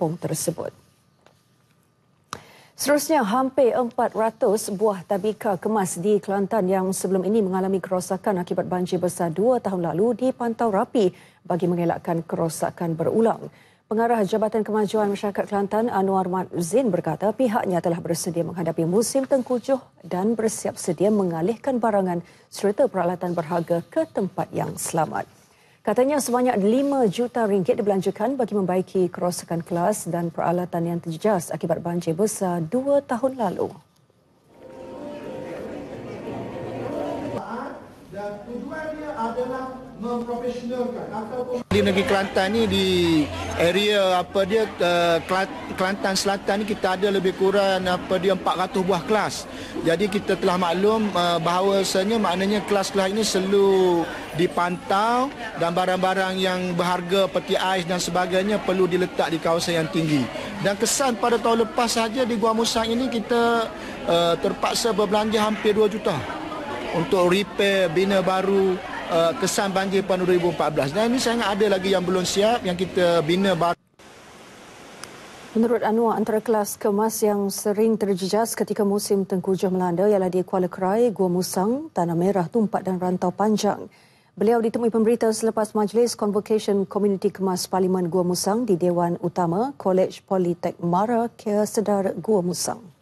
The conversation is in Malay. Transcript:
kampung tersebut. Seterusnya, hampir 400 buah tabika kemas di Kelantan yang sebelum ini mengalami kerosakan akibat banjir besar dua tahun lalu dipantau rapi bagi mengelakkan kerosakan berulang. Pengarah Jabatan Kemajuan Masyarakat Kelantan Anwar Mat Zin berkata pihaknya telah bersedia menghadapi musim tengkujuh dan bersiap sedia mengalihkan barangan serta peralatan berharga ke tempat yang selamat. Katanya sebanyak 5 juta ringgit dibelanjakan bagi membaiki kerosakan kelas dan peralatan yang terjejas akibat banjir besar dua tahun lalu. tujuan dia adalah di negeri Kelantan ni di area apa dia eh, Kelantan Selatan ni kita ada lebih kurang apa dia 400 buah kelas. Jadi kita telah maklum eh, bahawa sebenarnya maknanya kelas-kelas ini selalu dipantau dan barang-barang yang berharga peti ais dan sebagainya perlu diletak di kawasan yang tinggi. Dan kesan pada tahun lepas saja di Gua Musang ini kita eh, terpaksa berbelanja hampir 2 juta untuk repair bina baru uh, kesan banjir pada 2014. Dan ini sangat ada lagi yang belum siap yang kita bina baru. Menurut Anwar, antara kelas kemas yang sering terjejas ketika musim tengkujuh melanda ialah di Kuala Krai, Gua Musang, Tanah Merah, Tumpat dan Rantau Panjang. Beliau ditemui pemberita selepas majlis Convocation Community Kemas Parlimen Gua Musang di Dewan Utama, Kolej Politek Mara, Kia Gua Musang.